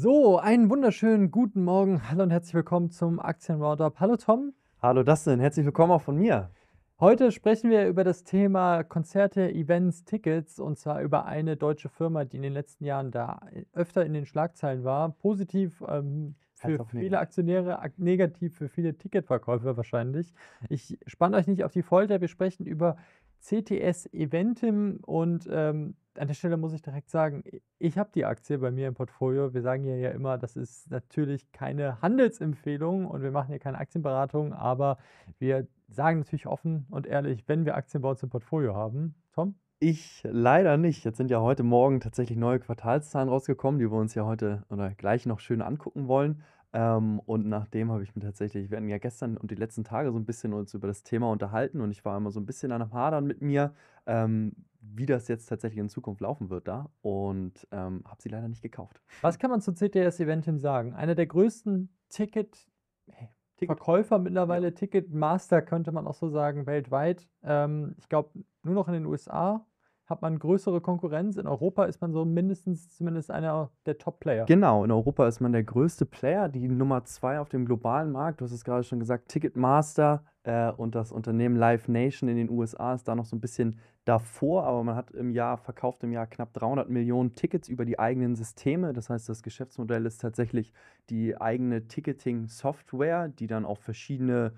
So, einen wunderschönen guten Morgen. Hallo und herzlich willkommen zum Aktien-Roundup. Hallo Tom. Hallo Dustin, herzlich willkommen auch von mir. Heute sprechen wir über das Thema Konzerte, Events, Tickets und zwar über eine deutsche Firma, die in den letzten Jahren da äh, öfter in den Schlagzeilen war. Positiv ähm, für viele Aktionäre, negativ für viele Ticketverkäufer wahrscheinlich. Ich spanne euch nicht auf die Folter. Wir sprechen über CTS Eventim und ähm, an der Stelle muss ich direkt sagen, ich habe die Aktie bei mir im Portfolio. Wir sagen ja ja immer, das ist natürlich keine Handelsempfehlung und wir machen hier keine Aktienberatung, aber wir sagen natürlich offen und ehrlich, wenn wir Aktien bei uns im Portfolio haben. Tom? Ich leider nicht. Jetzt sind ja heute Morgen tatsächlich neue Quartalszahlen rausgekommen, die wir uns ja heute oder gleich noch schön angucken wollen. Ähm, und nachdem habe ich mir tatsächlich, wir hatten ja gestern und die letzten Tage so ein bisschen uns über das Thema unterhalten und ich war immer so ein bisschen an einem Hadern mit mir, ähm, wie das jetzt tatsächlich in Zukunft laufen wird da und ähm, habe sie leider nicht gekauft. Was kann man zu CTS Eventim sagen? Einer der größten Ticket, hey, Ticket. mittlerweile, ja. Ticketmaster könnte man auch so sagen, weltweit. Ähm, ich glaube, nur noch in den USA hat man größere Konkurrenz. In Europa ist man so mindestens zumindest einer der Top-Player. Genau, in Europa ist man der größte Player, die Nummer zwei auf dem globalen Markt. Du hast es gerade schon gesagt, Ticketmaster äh, und das Unternehmen Live Nation in den USA ist da noch so ein bisschen davor, aber man hat im Jahr verkauft im Jahr knapp 300 Millionen Tickets über die eigenen Systeme. Das heißt, das Geschäftsmodell ist tatsächlich die eigene Ticketing-Software, die dann auch verschiedene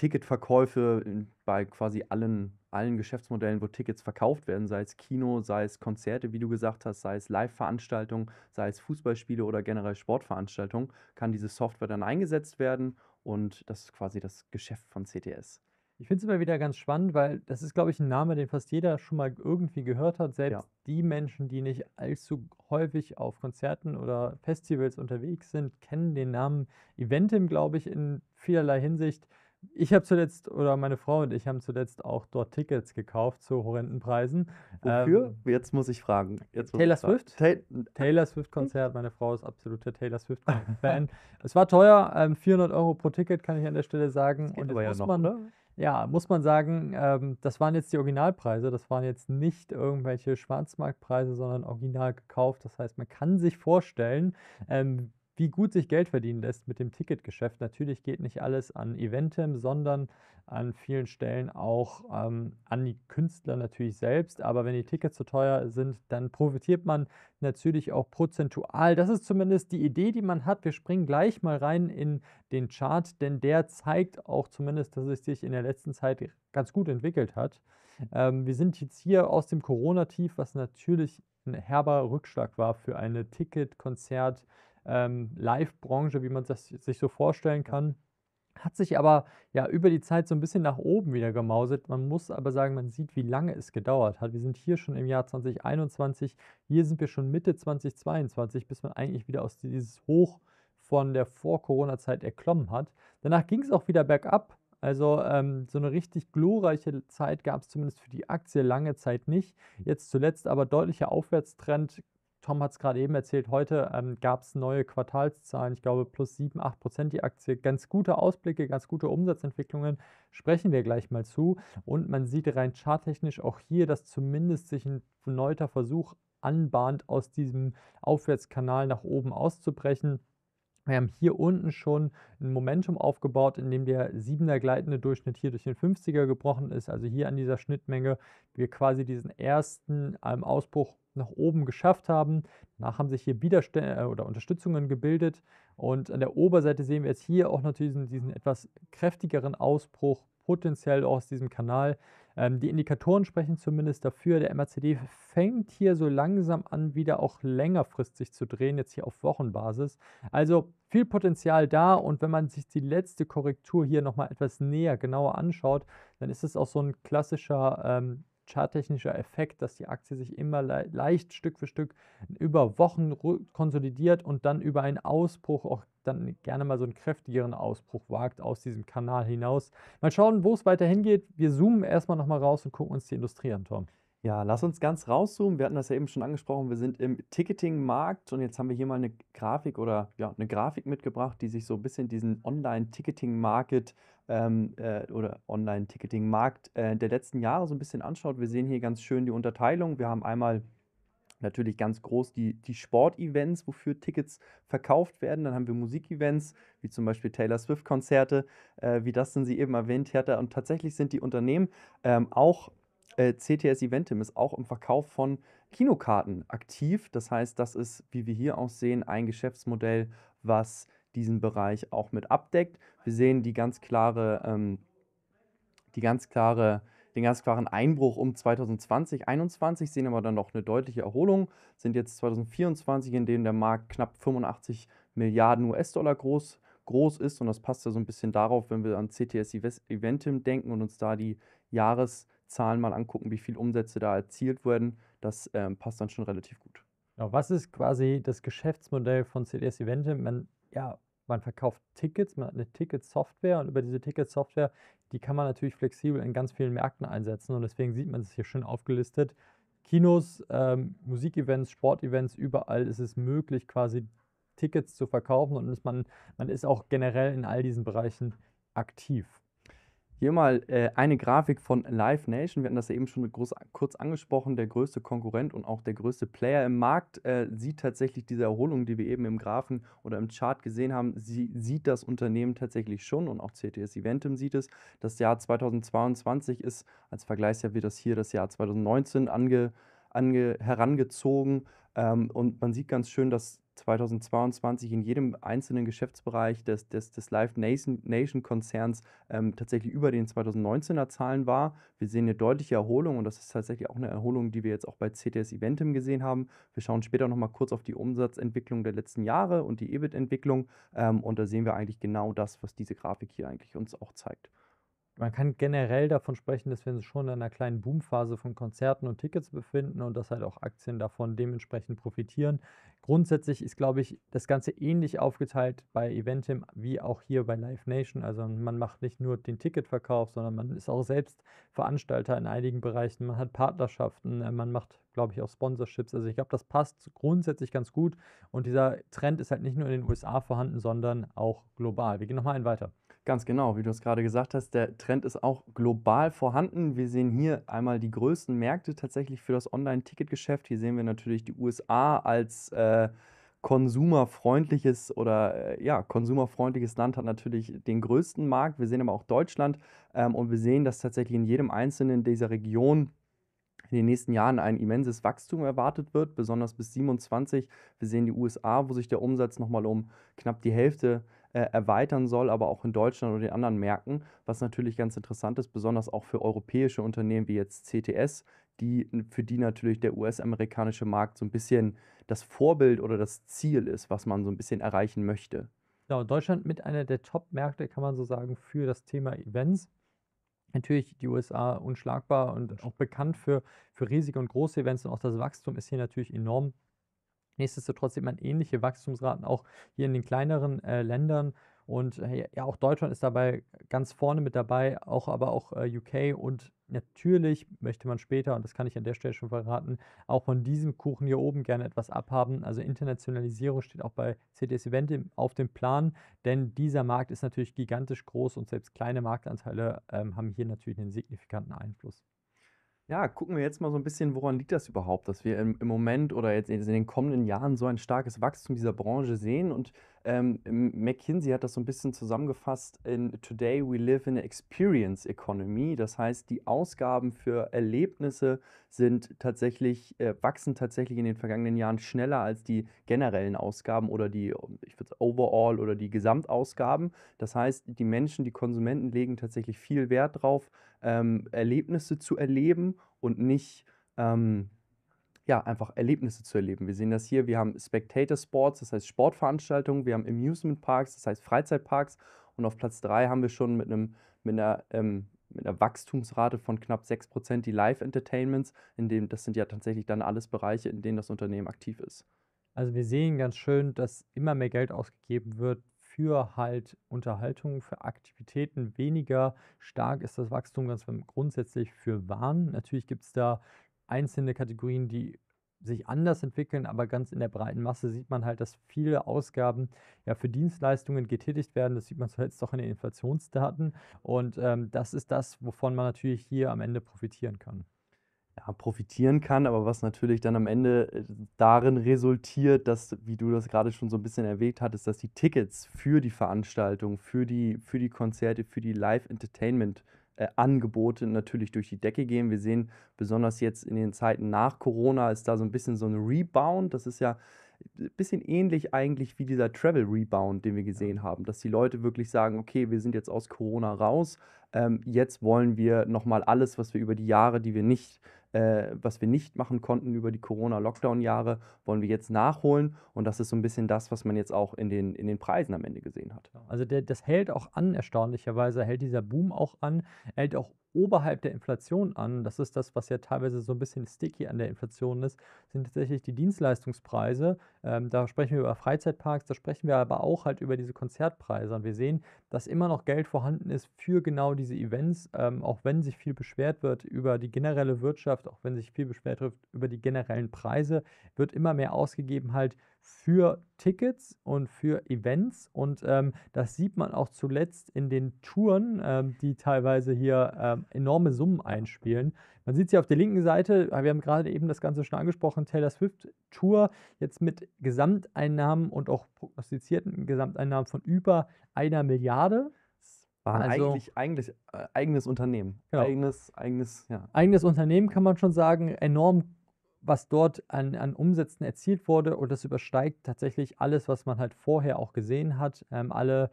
Ticketverkäufe bei quasi allen, allen Geschäftsmodellen, wo Tickets verkauft werden, sei es Kino, sei es Konzerte, wie du gesagt hast, sei es Live-Veranstaltungen, sei es Fußballspiele oder generell Sportveranstaltungen, kann diese Software dann eingesetzt werden und das ist quasi das Geschäft von CTS. Ich finde es immer wieder ganz spannend, weil das ist, glaube ich, ein Name, den fast jeder schon mal irgendwie gehört hat. Selbst ja. die Menschen, die nicht allzu häufig auf Konzerten oder Festivals unterwegs sind, kennen den Namen Eventim, glaube ich, in vielerlei Hinsicht. Ich habe zuletzt, oder meine Frau und ich haben zuletzt auch dort Tickets gekauft zu horrenden Preisen. Wofür? Ähm, jetzt muss ich fragen. Jetzt Taylor ich Swift? Fragen. Ta Taylor Swift-Konzert. Meine Frau ist absoluter Taylor Swift-Fan. es war teuer, ähm, 400 Euro pro Ticket, kann ich an der Stelle sagen. Das geht und aber ja noch, man, ne? Ja, muss man sagen, ähm, das waren jetzt die Originalpreise. Das waren jetzt nicht irgendwelche Schwarzmarktpreise, sondern original gekauft. Das heißt, man kann sich vorstellen, ähm, wie gut sich Geld verdienen lässt mit dem Ticketgeschäft. Natürlich geht nicht alles an Eventem, sondern an vielen Stellen auch ähm, an die Künstler natürlich selbst. Aber wenn die Tickets zu teuer sind, dann profitiert man natürlich auch prozentual. Das ist zumindest die Idee, die man hat. Wir springen gleich mal rein in den Chart, denn der zeigt auch zumindest, dass es sich in der letzten Zeit ganz gut entwickelt hat. Ähm, wir sind jetzt hier aus dem Corona-Tief, was natürlich ein herber Rückschlag war für eine Ticket-Konzert- ähm, Live-Branche, wie man das sich so vorstellen kann. Hat sich aber ja über die Zeit so ein bisschen nach oben wieder gemauset. Man muss aber sagen, man sieht, wie lange es gedauert hat. Wir sind hier schon im Jahr 2021, hier sind wir schon Mitte 2022, bis man eigentlich wieder aus dieses Hoch von der Vor-Corona-Zeit erklommen hat. Danach ging es auch wieder bergab. Also ähm, so eine richtig glorreiche Zeit gab es zumindest für die Aktie lange Zeit nicht. Jetzt zuletzt aber deutlicher Aufwärtstrend, Tom hat es gerade eben erzählt, heute ähm, gab es neue Quartalszahlen, ich glaube plus 7, 8 Prozent die Aktie. Ganz gute Ausblicke, ganz gute Umsatzentwicklungen, sprechen wir gleich mal zu. Und man sieht rein charttechnisch auch hier, dass zumindest sich ein neuer Versuch anbahnt, aus diesem Aufwärtskanal nach oben auszubrechen. Wir haben hier unten schon ein Momentum aufgebaut, in dem der 7er gleitende Durchschnitt hier durch den 50er gebrochen ist, also hier an dieser Schnittmenge wir quasi diesen ersten ähm, Ausbruch nach oben geschafft haben. Danach haben sich hier Widerstände äh, oder Unterstützungen gebildet und an der Oberseite sehen wir jetzt hier auch natürlich diesen, diesen etwas kräftigeren Ausbruch potenziell aus diesem Kanal. Ähm, die Indikatoren sprechen zumindest dafür. Der MACD fängt hier so langsam an, wieder auch längerfristig zu drehen, jetzt hier auf Wochenbasis. Also viel Potenzial da und wenn man sich die letzte Korrektur hier nochmal etwas näher, genauer anschaut, dann ist es auch so ein klassischer ähm, charttechnischer Effekt, dass die Aktie sich immer le leicht Stück für Stück über Wochen konsolidiert und dann über einen Ausbruch auch dann gerne mal so einen kräftigeren Ausbruch wagt aus diesem Kanal hinaus. Mal schauen, wo es weiter hingeht. Wir zoomen erstmal nochmal raus und gucken uns die Industrie an, Tom. Ja, lass uns ganz rauszoomen. Wir hatten das ja eben schon angesprochen. Wir sind im Ticketing-Markt und jetzt haben wir hier mal eine Grafik oder ja, eine Grafik mitgebracht, die sich so ein bisschen diesen Online-Ticketing-Market ähm, äh, oder Online-Ticketing-Markt äh, der letzten Jahre so ein bisschen anschaut, wir sehen hier ganz schön die Unterteilung. Wir haben einmal natürlich ganz groß die, die Sportevents, wofür Tickets verkauft werden. Dann haben wir Musikevents, wie zum Beispiel Taylor Swift-Konzerte, äh, wie das denn sie eben erwähnt, Hertha. Und tatsächlich sind die Unternehmen ähm, auch äh, CTS Eventim ist auch im Verkauf von Kinokarten aktiv. Das heißt, das ist, wie wir hier auch sehen, ein Geschäftsmodell, was diesen Bereich auch mit abdeckt. Wir sehen die ganz klare, ähm, die ganz klare den ganz klaren Einbruch um 2020, 2021, sehen aber dann noch eine deutliche Erholung, sind jetzt 2024, in dem der Markt knapp 85 Milliarden US-Dollar groß, groß ist und das passt ja so ein bisschen darauf, wenn wir an CTS Eventim denken und uns da die Jahreszahlen mal angucken, wie viele Umsätze da erzielt wurden. das ähm, passt dann schon relativ gut. was ist quasi das Geschäftsmodell von CTS Eventim? Man ja, man verkauft Tickets, man hat eine Ticket-Software und über diese Ticket-Software, die kann man natürlich flexibel in ganz vielen Märkten einsetzen und deswegen sieht man es hier schön aufgelistet. Kinos, ähm, Musikevents, Sportevents, überall ist es möglich, quasi Tickets zu verkaufen und ist man, man ist auch generell in all diesen Bereichen aktiv. Hier mal äh, eine Grafik von Live Nation. Wir hatten das ja eben schon groß, kurz angesprochen. Der größte Konkurrent und auch der größte Player im Markt äh, sieht tatsächlich diese Erholung, die wir eben im Graphen oder im Chart gesehen haben. Sie sieht das Unternehmen tatsächlich schon und auch CTS Eventim sieht es. Das Jahr 2022 ist als Vergleichsjahr wird das hier das Jahr 2019 ange, ange, herangezogen. Ähm, und man sieht ganz schön, dass 2022 in jedem einzelnen Geschäftsbereich des, des, des Live Nation, Nation Konzerns ähm, tatsächlich über den 2019er Zahlen war. Wir sehen eine deutliche Erholung und das ist tatsächlich auch eine Erholung, die wir jetzt auch bei CTS Eventim gesehen haben. Wir schauen später nochmal kurz auf die Umsatzentwicklung der letzten Jahre und die EBIT-Entwicklung ähm, und da sehen wir eigentlich genau das, was diese Grafik hier eigentlich uns auch zeigt man kann generell davon sprechen, dass wir uns schon in einer kleinen Boomphase von Konzerten und Tickets befinden und dass halt auch Aktien davon dementsprechend profitieren. Grundsätzlich ist, glaube ich, das Ganze ähnlich aufgeteilt bei Eventim wie auch hier bei Live Nation. Also man macht nicht nur den Ticketverkauf, sondern man ist auch selbst Veranstalter in einigen Bereichen. Man hat Partnerschaften, äh, man macht, glaube ich, auch Sponsorships. Also ich glaube, das passt grundsätzlich ganz gut. Und dieser Trend ist halt nicht nur in den USA vorhanden, sondern auch global. Wir gehen nochmal einen weiter ganz genau, wie du es gerade gesagt hast. Der Trend ist auch global vorhanden. Wir sehen hier einmal die größten Märkte tatsächlich für das Online-Ticketgeschäft. Hier sehen wir natürlich die USA als äh, konsumerfreundliches oder äh, ja, konsumerfreundliches Land hat natürlich den größten Markt. Wir sehen aber auch Deutschland ähm, und wir sehen, dass tatsächlich in jedem einzelnen dieser Region in den nächsten Jahren ein immenses Wachstum erwartet wird, besonders bis 27. Wir sehen die USA, wo sich der Umsatz nochmal um knapp die Hälfte äh, äh, erweitern soll, aber auch in Deutschland und den anderen Märkten, was natürlich ganz interessant ist, besonders auch für europäische Unternehmen wie jetzt CTS, die, für die natürlich der US-amerikanische Markt so ein bisschen das Vorbild oder das Ziel ist, was man so ein bisschen erreichen möchte. Genau, Deutschland mit einer der Top-Märkte, kann man so sagen, für das Thema Events. Natürlich die USA unschlagbar und auch bekannt für, für riesige und große Events und auch das Wachstum ist hier natürlich enorm. Nichtsdestotrotz sieht man ähnliche Wachstumsraten auch hier in den kleineren äh, Ländern. Und äh, ja, auch Deutschland ist dabei ganz vorne mit dabei, auch aber auch äh, UK und natürlich möchte man später, und das kann ich an der Stelle schon verraten, auch von diesem Kuchen hier oben gerne etwas abhaben. Also Internationalisierung steht auch bei CDS Event auf dem Plan, denn dieser Markt ist natürlich gigantisch groß und selbst kleine Marktanteile ähm, haben hier natürlich einen signifikanten Einfluss. Ja, gucken wir jetzt mal so ein bisschen, woran liegt das überhaupt, dass wir im, im Moment oder jetzt in den kommenden Jahren so ein starkes Wachstum dieser Branche sehen und ähm, McKinsey hat das so ein bisschen zusammengefasst in Today we live in an experience economy. Das heißt, die Ausgaben für Erlebnisse sind tatsächlich, äh, wachsen tatsächlich in den vergangenen Jahren schneller als die generellen Ausgaben oder die, ich würde overall oder die Gesamtausgaben. Das heißt, die Menschen, die Konsumenten legen tatsächlich viel Wert drauf, ähm, Erlebnisse zu erleben und nicht ähm, ja, einfach Erlebnisse zu erleben. Wir sehen das hier, wir haben Spectator Sports, das heißt Sportveranstaltungen, wir haben Amusement Parks, das heißt Freizeitparks und auf Platz 3 haben wir schon mit, einem, mit, einer, ähm, mit einer Wachstumsrate von knapp 6% die Live-Entertainments, in dem, das sind ja tatsächlich dann alles Bereiche, in denen das Unternehmen aktiv ist. Also wir sehen ganz schön, dass immer mehr Geld ausgegeben wird für halt Unterhaltung, für Aktivitäten. Weniger stark ist das Wachstum ganz grundsätzlich für Waren. Natürlich gibt es da einzelne Kategorien, die sich anders entwickeln, aber ganz in der breiten Masse sieht man halt, dass viele Ausgaben ja für Dienstleistungen getätigt werden. Das sieht man zuletzt doch in den Inflationsdaten. Und ähm, das ist das, wovon man natürlich hier am Ende profitieren kann. Ja, profitieren kann, aber was natürlich dann am Ende äh, darin resultiert, dass, wie du das gerade schon so ein bisschen erwähnt hattest, dass die Tickets für die Veranstaltung, für die, für die Konzerte, für die Live-Entertainment- äh, äh, Angebote natürlich durch die Decke gehen. Wir sehen besonders jetzt in den Zeiten nach Corona ist da so ein bisschen so ein Rebound. Das ist ja ein äh, bisschen ähnlich eigentlich wie dieser Travel Rebound, den wir gesehen haben, dass die Leute wirklich sagen, okay, wir sind jetzt aus Corona raus, ähm, jetzt wollen wir nochmal alles, was wir über die Jahre, die wir nicht äh, was wir nicht machen konnten über die Corona-Lockdown-Jahre, wollen wir jetzt nachholen. Und das ist so ein bisschen das, was man jetzt auch in den, in den Preisen am Ende gesehen hat. Genau. Also der, das hält auch an, erstaunlicherweise hält dieser Boom auch an, hält auch oberhalb der Inflation an. Das ist das, was ja teilweise so ein bisschen sticky an der Inflation ist, sind tatsächlich die Dienstleistungspreise. Ähm, da sprechen wir über Freizeitparks, da sprechen wir aber auch halt über diese Konzertpreise. Und wir sehen, dass immer noch Geld vorhanden ist für genau diese Events, ähm, auch wenn sich viel beschwert wird über die generelle Wirtschaft, auch wenn sich viel beschwert wird über die generellen Preise, wird immer mehr ausgegeben halt für Tickets und für Events. Und ähm, das sieht man auch zuletzt in den Touren, ähm, die teilweise hier ähm, enorme Summen einspielen. Man sieht es hier auf der linken Seite, wir haben gerade eben das Ganze schon angesprochen, Taylor Swift Tour jetzt mit Gesamteinnahmen und auch prognostizierten Gesamteinnahmen von über einer Milliarde. War also, eigentlich, eigentlich äh, eigenes Unternehmen. Genau. Eigenes, eigenes, ja. eigenes Unternehmen kann man schon sagen, enorm was dort an, an Umsätzen erzielt wurde und das übersteigt tatsächlich alles, was man halt vorher auch gesehen hat. Ähm, alle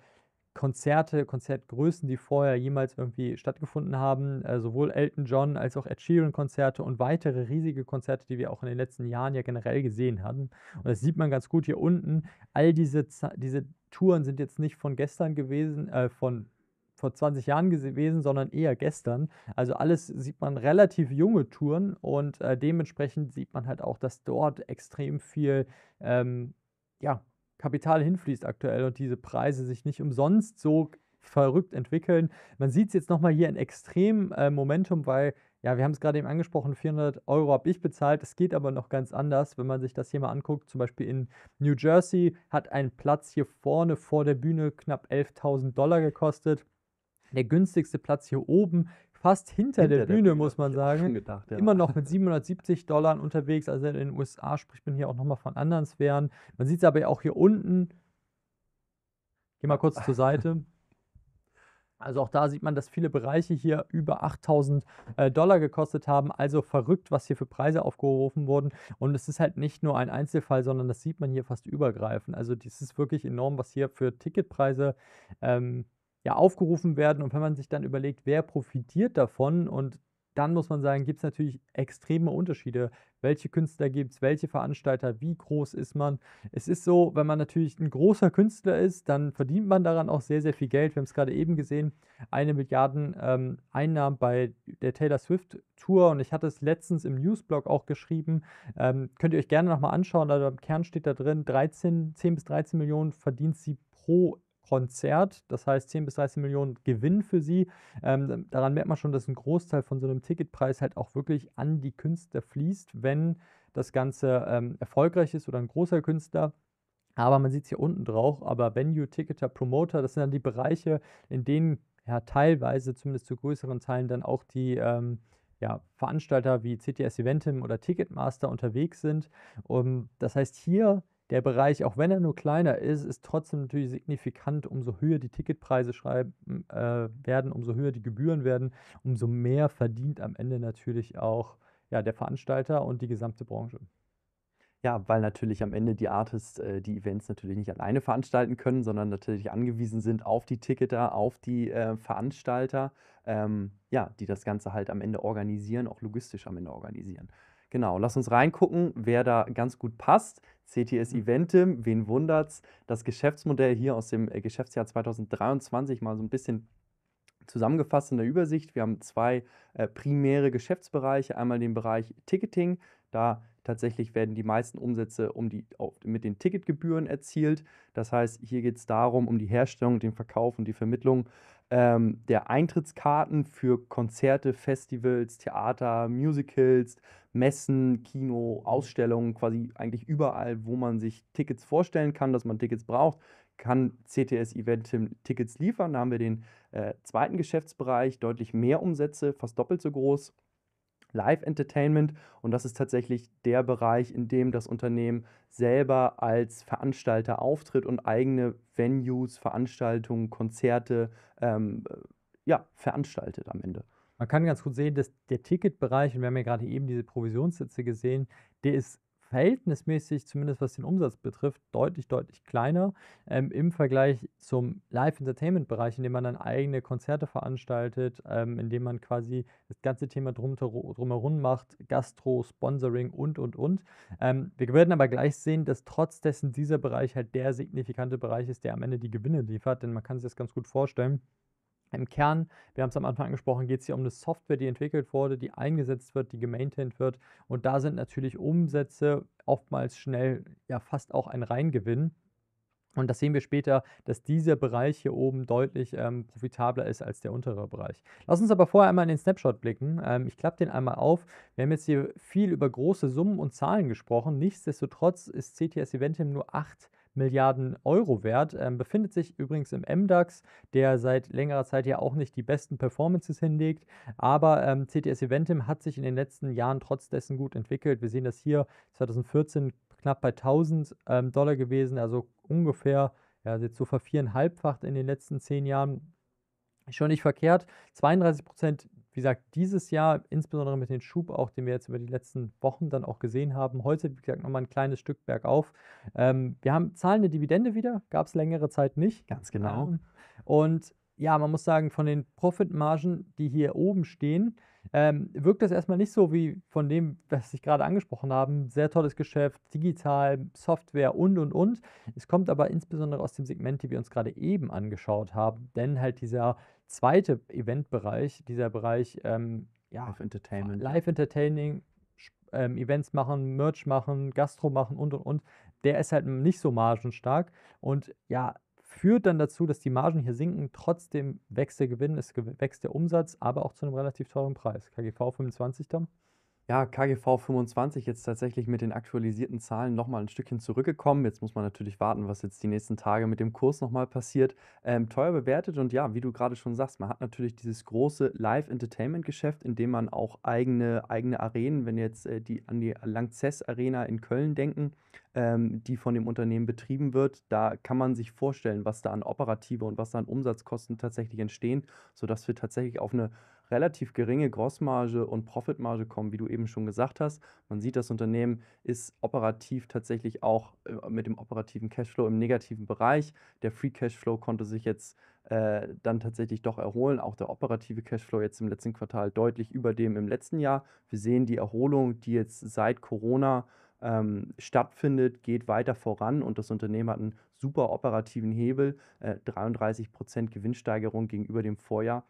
Konzerte, Konzertgrößen, die vorher jemals irgendwie stattgefunden haben, äh, sowohl Elton John als auch Ed Sheeran Konzerte und weitere riesige Konzerte, die wir auch in den letzten Jahren ja generell gesehen hatten. Und das sieht man ganz gut hier unten. All diese, diese Touren sind jetzt nicht von gestern gewesen, äh, von vor 20 Jahren gewesen, sondern eher gestern. Also alles sieht man relativ junge Touren und äh, dementsprechend sieht man halt auch, dass dort extrem viel ähm, ja, Kapital hinfließt aktuell und diese Preise sich nicht umsonst so verrückt entwickeln. Man sieht es jetzt nochmal hier in extrem äh, Momentum, weil, ja, wir haben es gerade eben angesprochen, 400 Euro habe ich bezahlt. Es geht aber noch ganz anders, wenn man sich das hier mal anguckt. Zum Beispiel in New Jersey hat ein Platz hier vorne vor der Bühne knapp 11.000 Dollar gekostet der günstigste Platz hier oben, fast hinter, hinter der, der, Bühne, muss man sagen. Gedacht, ja. Immer noch mit 770 Dollar unterwegs. Also in den USA spricht man hier auch nochmal von anderen Sphären. Man sieht es aber auch hier unten. Geh mal kurz zur Seite. Also auch da sieht man, dass viele Bereiche hier über 8000 äh, Dollar gekostet haben. Also verrückt, was hier für Preise aufgerufen wurden. Und es ist halt nicht nur ein Einzelfall, sondern das sieht man hier fast übergreifend. Also das ist wirklich enorm, was hier für Ticketpreise ähm, ja aufgerufen werden. Und wenn man sich dann überlegt, wer profitiert davon und dann muss man sagen, gibt es natürlich extreme Unterschiede. Welche Künstler gibt es, welche Veranstalter, wie groß ist man? Es ist so, wenn man natürlich ein großer Künstler ist, dann verdient man daran auch sehr, sehr viel Geld. Wir haben es gerade eben gesehen, eine Milliarde ähm, Einnahmen bei der Taylor Swift Tour und ich hatte es letztens im Newsblog auch geschrieben. Ähm, könnt ihr euch gerne nochmal anschauen, da im Kern steht da drin, 13, 10 bis 13 Millionen verdient sie pro Konzert, das heißt 10 bis 13 Millionen Gewinn für sie. Ähm, daran merkt man schon, dass ein Großteil von so einem Ticketpreis halt auch wirklich an die Künstler fließt, wenn das Ganze ähm, erfolgreich ist oder ein großer Künstler. Aber man sieht es hier unten drauf, aber Venue, Ticketer, Promoter, das sind dann die Bereiche, in denen ja teilweise, zumindest zu größeren Teilen, dann auch die ähm, ja, Veranstalter wie CTS Eventim oder Ticketmaster unterwegs sind. Und das heißt, hier der Bereich, auch wenn er nur kleiner ist, ist trotzdem natürlich signifikant. Umso höher die Ticketpreise schreiben, äh, werden, umso höher die Gebühren werden, umso mehr verdient am Ende natürlich auch ja, der Veranstalter und die gesamte Branche. Ja, weil natürlich am Ende die Artists äh, die Events natürlich nicht alleine veranstalten können, sondern natürlich angewiesen sind auf die Ticketer, auf die äh, Veranstalter, ähm, ja, die das Ganze halt am Ende organisieren, auch logistisch am Ende organisieren. Genau, lass uns reingucken, wer da ganz gut passt. CTS mhm. Eventim, wen wundert's? Das Geschäftsmodell hier aus dem äh, Geschäftsjahr 2023 mal so ein bisschen zusammengefasst in der Übersicht. Wir haben zwei äh, primäre Geschäftsbereiche. Einmal den Bereich Ticketing. Da tatsächlich werden die meisten Umsätze um die, mit den Ticketgebühren erzielt. Das heißt, hier geht es darum, um die Herstellung, den Verkauf und die Vermittlung ähm, der Eintrittskarten für Konzerte, Festivals, Theater, Musicals, Messen, Kino, Ausstellungen, quasi eigentlich überall, wo man sich Tickets vorstellen kann, dass man Tickets braucht, kann CTS Event Tickets liefern. Da haben wir den äh, zweiten Geschäftsbereich, deutlich mehr Umsätze, fast doppelt so groß. Live Entertainment und das ist tatsächlich der Bereich, in dem das Unternehmen selber als Veranstalter auftritt und eigene Venues, Veranstaltungen, Konzerte ähm, äh, ja, veranstaltet am Ende. Man kann ganz gut sehen, dass der Ticketbereich, und wir haben ja gerade eben diese Provisionssitze gesehen, der ist verhältnismäßig, zumindest was den Umsatz betrifft, deutlich, deutlich kleiner ähm, im Vergleich zum Live-Entertainment-Bereich, in dem man dann eigene Konzerte veranstaltet, ähm, in dem man quasi das ganze Thema drum, drumherum macht, Gastro, Sponsoring und, und, und. Ähm, wir werden aber gleich sehen, dass trotz dessen dieser Bereich halt der signifikante Bereich ist, der am Ende die Gewinne liefert, denn man kann sich das ganz gut vorstellen. Im Kern, wir haben es am Anfang angesprochen, geht es hier um eine Software, die entwickelt wurde, die eingesetzt wird, die gemaintained wird. Und da sind natürlich Umsätze oftmals schnell ja fast auch ein Reingewinn. Und das sehen wir später, dass dieser Bereich hier oben deutlich ähm, profitabler ist als der untere Bereich. Lass uns aber vorher einmal in den Snapshot blicken. Ähm, ich klappe den einmal auf. Wir haben jetzt hier viel über große Summen und Zahlen gesprochen. Nichtsdestotrotz ist CTS Eventim nur acht. Milliarden Euro wert. Ähm, befindet sich übrigens im MDAX, der seit längerer Zeit ja auch nicht die besten Performances hinlegt. Aber ähm, CTS Eventim hat sich in den letzten Jahren trotz dessen gut entwickelt. Wir sehen das hier 2014 knapp bei 1000 ähm, Dollar gewesen, also ungefähr ja, jetzt so verviereinhalbfacht in den letzten zehn Jahren. Schon nicht verkehrt. 32% Prozent wie gesagt, dieses Jahr, insbesondere mit dem Schub auch, den wir jetzt über die letzten Wochen dann auch gesehen haben, heute, wie gesagt, nochmal ein kleines Stück bergauf. Ähm, wir haben zahlende Dividende wieder, gab es längere Zeit nicht. Ganz genau. Ähm, und ja, man muss sagen, von den Profitmargen, die hier oben stehen, ähm, wirkt das erstmal nicht so wie von dem, was ich gerade angesprochen habe. Sehr tolles Geschäft, digital, Software und, und, und. Es kommt aber insbesondere aus dem Segment, die wir uns gerade eben angeschaut haben, denn halt dieser zweite Eventbereich, dieser Bereich ähm, ja, Live Entertainment. Live Entertaining, ähm, Events machen, Merch machen, Gastro machen und und und, der ist halt nicht so margenstark und ja, führt dann dazu, dass die Margen hier sinken. Trotzdem wächst der Gewinn, es wächst der Umsatz, aber auch zu einem relativ teuren Preis. KGV 25 dann ja, KGV 25 jetzt tatsächlich mit den aktualisierten Zahlen nochmal ein Stückchen zurückgekommen. Jetzt muss man natürlich warten, was jetzt die nächsten Tage mit dem Kurs nochmal passiert. Ähm, teuer bewertet und ja, wie du gerade schon sagst, man hat natürlich dieses große Live-Entertainment-Geschäft, in dem man auch eigene, eigene Arenen, wenn jetzt äh, die an die langzess Arena in Köln denken, ähm, die von dem Unternehmen betrieben wird, da kann man sich vorstellen, was da an operative und was da an Umsatzkosten tatsächlich entstehen, sodass wir tatsächlich auf eine relativ geringe Grossmarge und Profitmarge kommen, wie du eben schon gesagt hast. Man sieht, das Unternehmen ist operativ tatsächlich auch äh, mit dem operativen Cashflow im negativen Bereich. Der Free Cashflow konnte sich jetzt äh, dann tatsächlich doch erholen. Auch der operative Cashflow jetzt im letzten Quartal deutlich über dem im letzten Jahr. Wir sehen die Erholung, die jetzt seit Corona ähm, stattfindet, geht weiter voran und das Unternehmen hat einen super operativen Hebel, äh, 33% Gewinnsteigerung gegenüber dem Vorjahr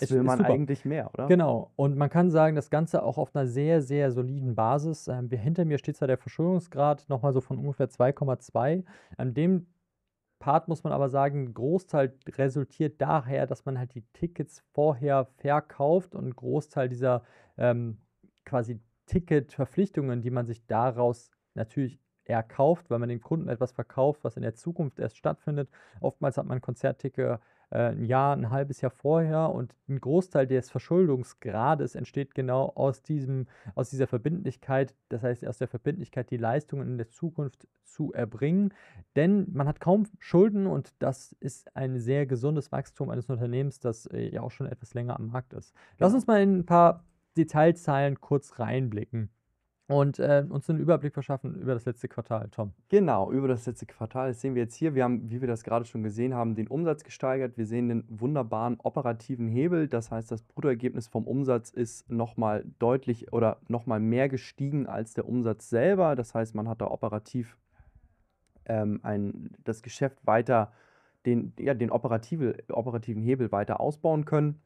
was will man super. eigentlich mehr, oder? Genau. Und man kann sagen, das Ganze auch auf einer sehr, sehr soliden Basis. Ähm, hinter mir steht zwar der Verschuldungsgrad nochmal so von ungefähr 2,2. An dem Part muss man aber sagen, Großteil resultiert daher, dass man halt die Tickets vorher verkauft und Großteil dieser ähm, quasi Ticketverpflichtungen, die man sich daraus natürlich erkauft, weil man den Kunden etwas verkauft, was in der Zukunft erst stattfindet. Oftmals hat man Konzertticket äh, ein Jahr, ein halbes Jahr vorher und ein Großteil des Verschuldungsgrades entsteht genau aus, diesem, aus dieser Verbindlichkeit, das heißt aus der Verbindlichkeit, die Leistungen in der Zukunft zu erbringen. Denn man hat kaum Schulden und das ist ein sehr gesundes Wachstum eines Unternehmens, das äh, ja auch schon etwas länger am Markt ist. Lass genau. uns mal in ein paar Detailzeilen kurz reinblicken und äh, uns einen Überblick verschaffen über das letzte Quartal, Tom. Genau, über das letzte Quartal. Das sehen wir jetzt hier. Wir haben, wie wir das gerade schon gesehen haben, den Umsatz gesteigert. Wir sehen den wunderbaren operativen Hebel. Das heißt, das Bruttoergebnis vom Umsatz ist nochmal deutlich oder nochmal mehr gestiegen als der Umsatz selber. Das heißt, man hat da operativ ähm, ein, das Geschäft weiter, den, ja, den operative, operativen Hebel weiter ausbauen können.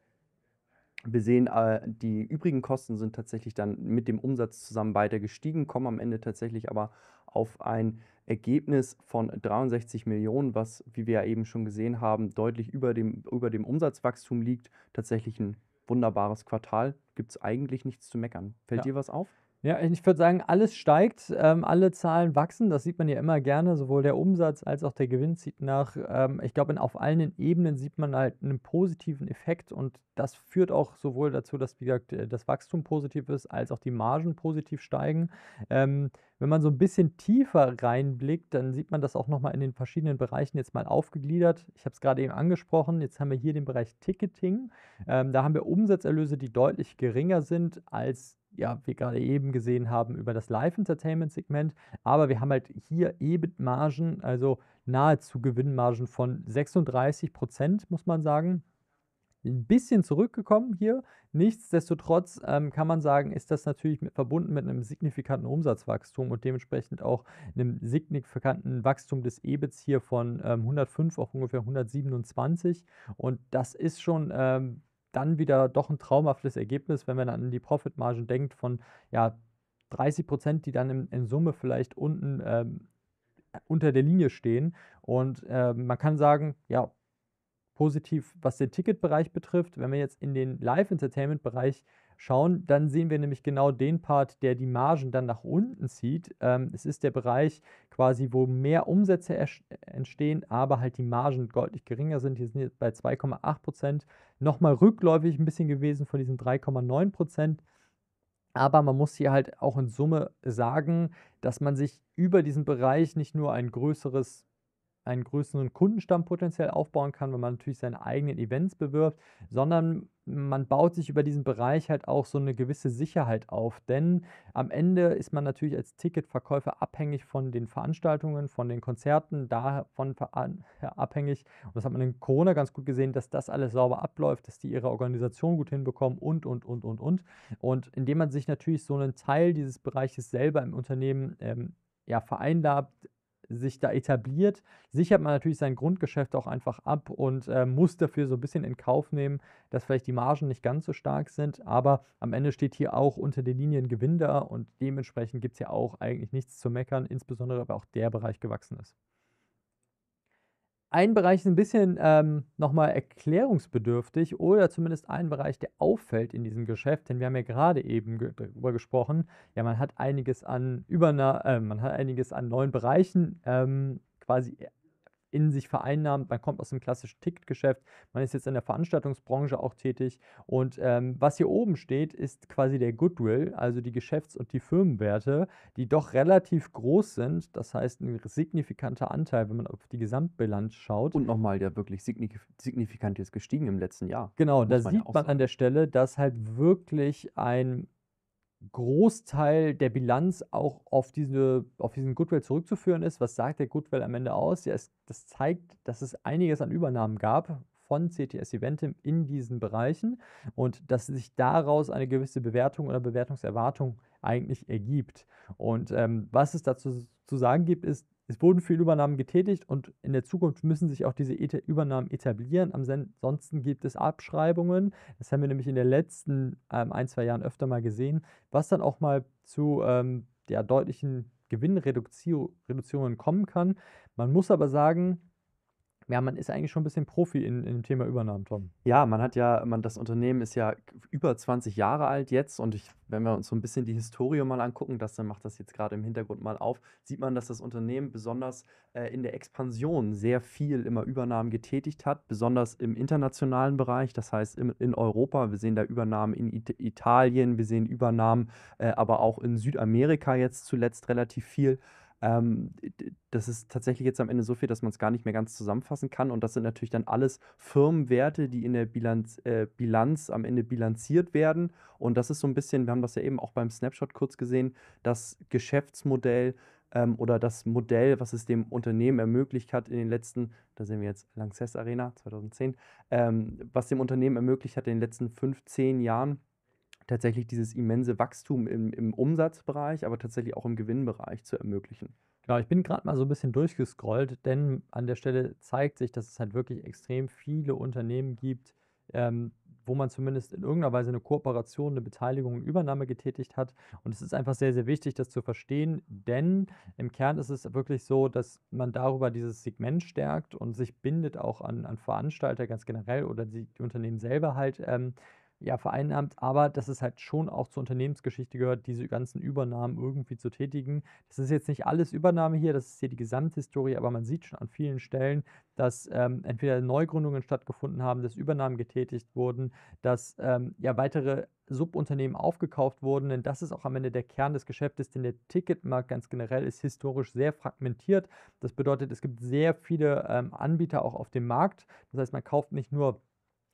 Wir sehen, äh, die übrigen Kosten sind tatsächlich dann mit dem Umsatz zusammen weiter gestiegen, kommen am Ende tatsächlich aber auf ein Ergebnis von 63 Millionen, was, wie wir ja eben schon gesehen haben, deutlich über dem, über dem Umsatzwachstum liegt. Tatsächlich ein wunderbares Quartal. Gibt es eigentlich nichts zu meckern. Fällt ja. dir was auf? Ja, ich würde sagen, alles steigt, ähm, alle Zahlen wachsen, das sieht man ja immer gerne, sowohl der Umsatz als auch der Gewinn zieht nach. Ähm, ich glaube, auf allen Ebenen sieht man halt einen positiven Effekt und das führt auch sowohl dazu, dass, wie gesagt, äh, das Wachstum positiv ist, als auch die Margen positiv steigen. Ähm, wenn man so ein bisschen tiefer reinblickt, dann sieht man das auch nochmal in den verschiedenen Bereichen jetzt mal aufgegliedert. Ich habe es gerade eben angesprochen, jetzt haben wir hier den Bereich Ticketing. Ähm, da haben wir Umsatzerlöse, die deutlich geringer sind als ja, wir gerade eben gesehen haben über das Live-Entertainment-Segment. Aber wir haben halt hier EBIT-Margen, also nahezu Gewinnmargen von 36 Prozent, muss man sagen ein bisschen zurückgekommen hier. Nichtsdestotrotz ähm, kann man sagen, ist das natürlich mit, verbunden mit einem signifikanten Umsatzwachstum und dementsprechend auch einem signifikanten Wachstum des EBITs hier von ähm, 105 auf ungefähr 127. Und das ist schon ähm, dann wieder doch ein traumhaftes Ergebnis, wenn man an die Profitmargen denkt von ja, 30 Prozent, die dann in, in Summe vielleicht unten ähm, unter der Linie stehen. Und äh, man kann sagen, ja, positiv, was den Ticketbereich betrifft, wenn wir jetzt in den Live-Entertainment-Bereich schauen, dann sehen wir nämlich genau den Part, der die Margen dann nach unten zieht. Ähm, es ist der Bereich quasi, wo mehr Umsätze entstehen, aber halt die Margen deutlich geringer sind. Hier sind jetzt bei 2,8 Prozent nochmal rückläufig ein bisschen gewesen von diesen 3,9 Prozent. Aber man muss hier halt auch in Summe sagen, dass man sich über diesen Bereich nicht nur ein größeres einen größeren Kundenstamm potenziell aufbauen kann, wenn man natürlich seine eigenen Events bewirbt, sondern man baut sich über diesen Bereich halt auch so eine gewisse Sicherheit auf, denn am Ende ist man natürlich als Ticketverkäufer abhängig von den Veranstaltungen, von den Konzerten, davon abhängig, und das hat man in Corona ganz gut gesehen, dass das alles sauber abläuft, dass die ihre Organisation gut hinbekommen und, und, und, und, und. Und indem man sich natürlich so einen Teil dieses Bereiches selber im Unternehmen ähm, ja, vereinlabt, sich da etabliert, sichert man natürlich sein Grundgeschäft auch einfach ab und äh, muss dafür so ein bisschen in Kauf nehmen, dass vielleicht die Margen nicht ganz so stark sind. Aber am Ende steht hier auch unter den Linien Gewinn da und dementsprechend gibt es ja auch eigentlich nichts zu meckern, insbesondere weil auch der Bereich gewachsen ist ein Bereich ist ein bisschen ähm, nochmal erklärungsbedürftig oder zumindest ein Bereich, der auffällt in diesem Geschäft, denn wir haben ja gerade eben ge darüber gesprochen, ja, man hat einiges an über äh, man hat einiges an neuen Bereichen ähm, quasi in sich vereinnahmt, man kommt aus dem klassischen Ticketgeschäft, man ist jetzt in der Veranstaltungsbranche auch tätig und ähm, was hier oben steht, ist quasi der Goodwill, also die Geschäfts- und die Firmenwerte, die doch relativ groß sind, das heißt ein signifikanter Anteil, wenn man auf die Gesamtbilanz schaut. Und nochmal, der wirklich signif signifikant ist gestiegen im letzten Jahr. Genau, da sieht man an der Stelle, dass halt wirklich ein Großteil der Bilanz auch auf, diese, auf diesen Goodwill zurückzuführen ist. Was sagt der Goodwill am Ende aus? Ja, es, das zeigt, dass es einiges an Übernahmen gab von CTS Eventim in diesen Bereichen und dass sich daraus eine gewisse Bewertung oder Bewertungserwartung eigentlich ergibt. Und ähm, was es dazu zu sagen gibt, ist, es wurden viele Übernahmen getätigt und in der Zukunft müssen sich auch diese Eta Übernahmen etablieren. Ansonsten gibt es Abschreibungen. Das haben wir nämlich in den letzten ähm, ein, zwei Jahren öfter mal gesehen, was dann auch mal zu ähm, der deutlichen Gewinnreduzierungen kommen kann. Man muss aber sagen, ja, man ist eigentlich schon ein bisschen Profi in, in dem Thema Übernahmen, Tom. Ja, man hat ja, man, das Unternehmen ist ja über 20 Jahre alt jetzt und ich, wenn wir uns so ein bisschen die Historie mal angucken, das dann macht das jetzt gerade im Hintergrund mal auf, sieht man, dass das Unternehmen besonders äh, in der Expansion sehr viel immer Übernahmen getätigt hat, besonders im internationalen Bereich, das heißt im, in Europa. Wir sehen da Übernahmen in It Italien, wir sehen Übernahmen äh, aber auch in Südamerika jetzt zuletzt relativ viel. Ähm, das ist tatsächlich jetzt am Ende so viel, dass man es gar nicht mehr ganz zusammenfassen kann. Und das sind natürlich dann alles Firmenwerte, die in der Bilanz, äh, Bilanz am Ende bilanziert werden. Und das ist so ein bisschen, wir haben das ja eben auch beim Snapshot kurz gesehen, das Geschäftsmodell ähm, oder das Modell, was es dem Unternehmen ermöglicht hat in den letzten, da sehen wir jetzt Lanxess Arena 2010, ähm, was dem Unternehmen ermöglicht hat in den letzten 15 Jahren tatsächlich dieses immense Wachstum im, im Umsatzbereich, aber tatsächlich auch im Gewinnbereich zu ermöglichen. Genau, ich bin gerade mal so ein bisschen durchgescrollt, denn an der Stelle zeigt sich, dass es halt wirklich extrem viele Unternehmen gibt, ähm, wo man zumindest in irgendeiner Weise eine Kooperation, eine Beteiligung, eine Übernahme getätigt hat. Und es ist einfach sehr, sehr wichtig, das zu verstehen, denn im Kern ist es wirklich so, dass man darüber dieses Segment stärkt und sich bindet auch an, an Veranstalter ganz generell oder die, die Unternehmen selber halt. Ähm, ja, vereinnahmt, aber dass es halt schon auch zur Unternehmensgeschichte gehört, diese ganzen Übernahmen irgendwie zu tätigen. Das ist jetzt nicht alles Übernahme hier, das ist hier die Gesamthistorie, aber man sieht schon an vielen Stellen, dass ähm, entweder Neugründungen stattgefunden haben, dass Übernahmen getätigt wurden, dass ähm, ja weitere Subunternehmen aufgekauft wurden, denn das ist auch am Ende der Kern des Geschäftes, denn der Ticketmarkt ganz generell ist historisch sehr fragmentiert. Das bedeutet, es gibt sehr viele ähm, Anbieter auch auf dem Markt. Das heißt, man kauft nicht nur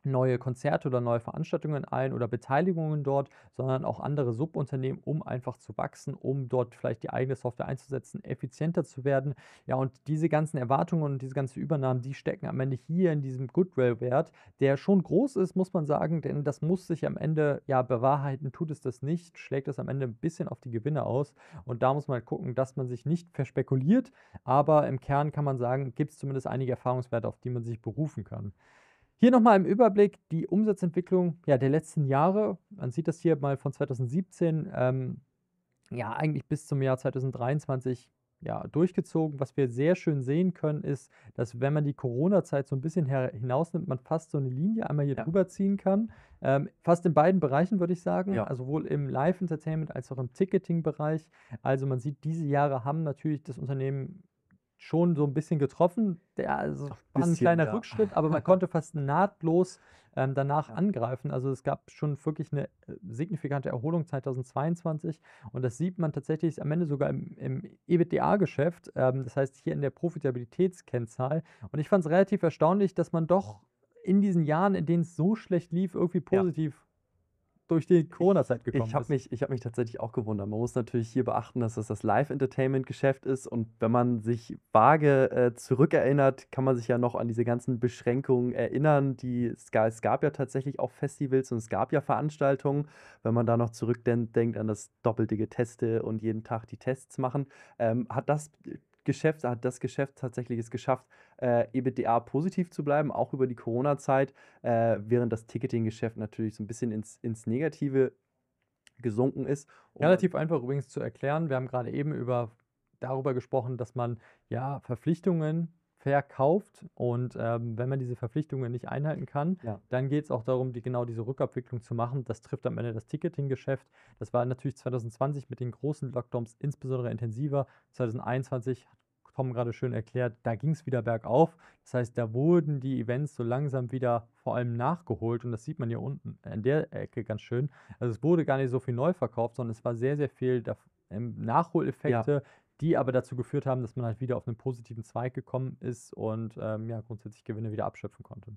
neue Konzerte oder neue Veranstaltungen ein oder Beteiligungen dort, sondern auch andere Subunternehmen, um einfach zu wachsen, um dort vielleicht die eigene Software einzusetzen, effizienter zu werden. Ja, und diese ganzen Erwartungen und diese ganzen Übernahmen, die stecken am Ende hier in diesem Goodwill-Wert, der schon groß ist, muss man sagen, denn das muss sich am Ende ja bewahrheiten. Tut es das nicht, schlägt es am Ende ein bisschen auf die Gewinne aus. Und da muss man halt gucken, dass man sich nicht verspekuliert, aber im Kern kann man sagen, gibt es zumindest einige Erfahrungswerte, auf die man sich berufen kann. Hier nochmal im Überblick die Umsatzentwicklung ja, der letzten Jahre. Man sieht das hier mal von 2017, ähm, ja, eigentlich bis zum Jahr 2023 ja, durchgezogen. Was wir sehr schön sehen können, ist, dass wenn man die Corona-Zeit so ein bisschen hinausnimmt, man fast so eine Linie einmal hier ja. drüber ziehen kann. Ähm, fast in beiden Bereichen würde ich sagen, ja. also sowohl im Live-Entertainment als auch im Ticketing-Bereich. Also man sieht, diese Jahre haben natürlich das Unternehmen schon so ein bisschen getroffen. Der also Ach, war ein kleiner ja. Rückschritt, aber man konnte fast nahtlos ähm, danach ja. angreifen. Also es gab schon wirklich eine äh, signifikante Erholung 2022 und das sieht man tatsächlich am Ende sogar im, im EBITDA-Geschäft, ähm, das heißt hier in der Profitabilitätskennzahl. Und ich fand es relativ erstaunlich, dass man doch in diesen Jahren, in denen es so schlecht lief, irgendwie positiv durch die Corona-Zeit gekommen ich hab bist. Mich, ich habe mich tatsächlich auch gewundert. Man muss natürlich hier beachten, dass das das Live-Entertainment-Geschäft ist und wenn man sich vage äh, zurückerinnert, kann man sich ja noch an diese ganzen Beschränkungen erinnern. Die, es, gab, ja tatsächlich auch Festivals und es gab ja Veranstaltungen. Wenn man da noch zurückdenkt an das doppelte Teste und jeden Tag die Tests machen, ähm, hat das Geschäft, hat das Geschäft tatsächlich es geschafft, äh, EBITDA positiv zu bleiben, auch über die Corona-Zeit, äh, während das Ticketing-Geschäft natürlich so ein bisschen ins, ins Negative gesunken ist. Und Relativ einfach übrigens zu erklären. Wir haben gerade eben über, darüber gesprochen, dass man ja Verpflichtungen verkauft. Und ähm, wenn man diese Verpflichtungen nicht einhalten kann, ja. dann geht es auch darum, die, genau diese Rückabwicklung zu machen. Das trifft am Ende das Ticketing-Geschäft. Das war natürlich 2020 mit den großen Lockdowns insbesondere intensiver. 2021 hat Tom gerade schön erklärt, da ging es wieder bergauf. Das heißt, da wurden die Events so langsam wieder vor allem nachgeholt und das sieht man hier unten in der Ecke ganz schön. Also es wurde gar nicht so viel neu verkauft, sondern es war sehr, sehr viel ähm, Nachholeffekte, ja die aber dazu geführt haben, dass man halt wieder auf einen positiven Zweig gekommen ist und ähm, ja, grundsätzlich Gewinne wieder abschöpfen konnte.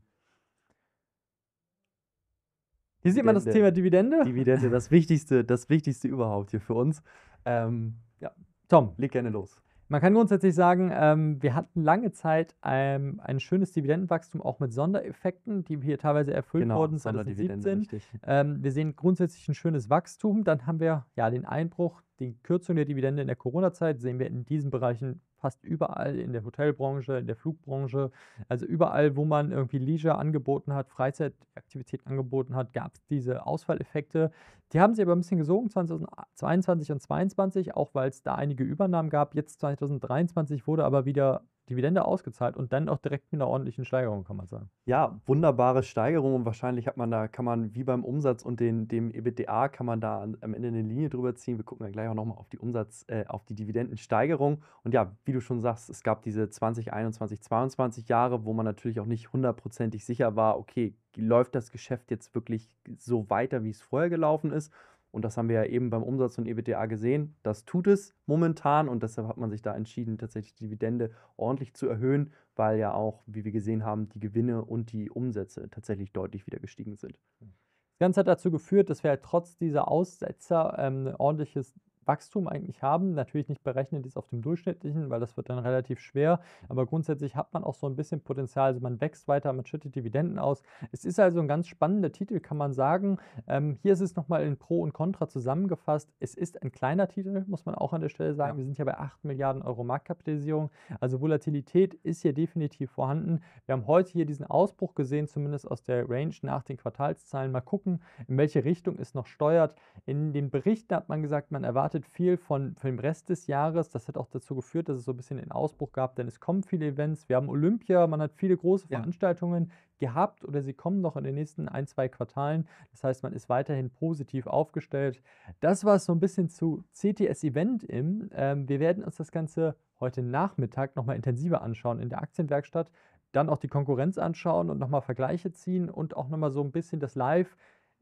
Hier Dividende. sieht man das Thema Dividende. Dividende, das Wichtigste, das Wichtigste überhaupt hier für uns. Ähm, ja. Tom, leg gerne los. Man kann grundsätzlich sagen, ähm, wir hatten lange Zeit ähm, ein schönes Dividendenwachstum, auch mit Sondereffekten, die hier teilweise erfüllt genau, wurden. 2017. Ähm, wir sehen grundsätzlich ein schönes Wachstum. Dann haben wir ja den Einbruch die Kürzung der Dividende in der Corona-Zeit sehen wir in diesen Bereichen fast überall, in der Hotelbranche, in der Flugbranche. Also überall, wo man irgendwie Leisure angeboten hat, Freizeitaktivität angeboten hat, gab es diese Ausfalleffekte. Die haben sie aber ein bisschen gesogen, 2022 und 2022, auch weil es da einige Übernahmen gab. Jetzt 2023 wurde aber wieder Dividende ausgezahlt und dann auch direkt mit einer ordentlichen Steigerung, kann man sagen. Ja, wunderbare Steigerung und wahrscheinlich hat man da, kann man wie beim Umsatz und den, dem EBITDA kann man da am Ende eine Linie drüber ziehen. Wir gucken dann gleich auch nochmal auf die Umsatz, äh, auf die Dividendensteigerung. Und ja, wie du schon sagst, es gab diese 20, 21, 22 Jahre, wo man natürlich auch nicht hundertprozentig sicher war, okay, läuft das Geschäft jetzt wirklich so weiter, wie es vorher gelaufen ist? Und das haben wir ja eben beim Umsatz von EBTA gesehen. Das tut es momentan und deshalb hat man sich da entschieden, tatsächlich die Dividende ordentlich zu erhöhen, weil ja auch, wie wir gesehen haben, die Gewinne und die Umsätze tatsächlich deutlich wieder gestiegen sind. Das Ganze hat dazu geführt, dass wir halt trotz dieser Aussetzer ähm, ein ordentliches Wachstum eigentlich haben. Natürlich nicht berechnet jetzt auf dem durchschnittlichen, weil das wird dann relativ schwer. Aber grundsätzlich hat man auch so ein bisschen Potenzial. Also man wächst weiter, man schüttet Dividenden aus. Es ist also ein ganz spannender Titel, kann man sagen. Ähm, hier ist es nochmal in Pro und Contra zusammengefasst. Es ist ein kleiner Titel, muss man auch an der Stelle sagen. Ja. Wir sind ja bei 8 Milliarden Euro Marktkapitalisierung. Also Volatilität ist hier definitiv vorhanden. Wir haben heute hier diesen Ausbruch gesehen, zumindest aus der Range nach den Quartalszahlen. Mal gucken, in welche Richtung es noch steuert. In den Berichten hat man gesagt, man erwartet erwartet viel von, von dem Rest des Jahres. Das hat auch dazu geführt, dass es so ein bisschen den Ausbruch gab, denn es kommen viele Events. Wir haben Olympia, man hat viele große ja. Veranstaltungen gehabt oder sie kommen noch in den nächsten ein, zwei Quartalen. Das heißt, man ist weiterhin positiv aufgestellt. Das war es so ein bisschen zu CTS Event im. Ähm, wir werden uns das Ganze heute Nachmittag nochmal intensiver anschauen in der Aktienwerkstatt dann auch die Konkurrenz anschauen und nochmal Vergleiche ziehen und auch nochmal so ein bisschen das Live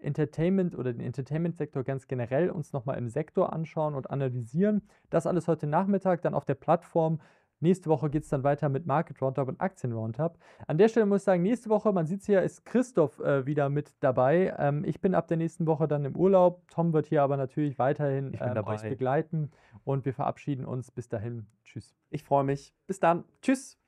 Entertainment oder den Entertainment-Sektor ganz generell uns nochmal im Sektor anschauen und analysieren. Das alles heute Nachmittag dann auf der Plattform. Nächste Woche geht es dann weiter mit Market Roundup und Aktien Roundup. An der Stelle muss ich sagen, nächste Woche, man sieht es hier, ist Christoph äh, wieder mit dabei. Ähm, ich bin ab der nächsten Woche dann im Urlaub. Tom wird hier aber natürlich weiterhin ähm, euch begleiten und wir verabschieden uns. Bis dahin. Tschüss. Ich freue mich. Bis dann. Tschüss.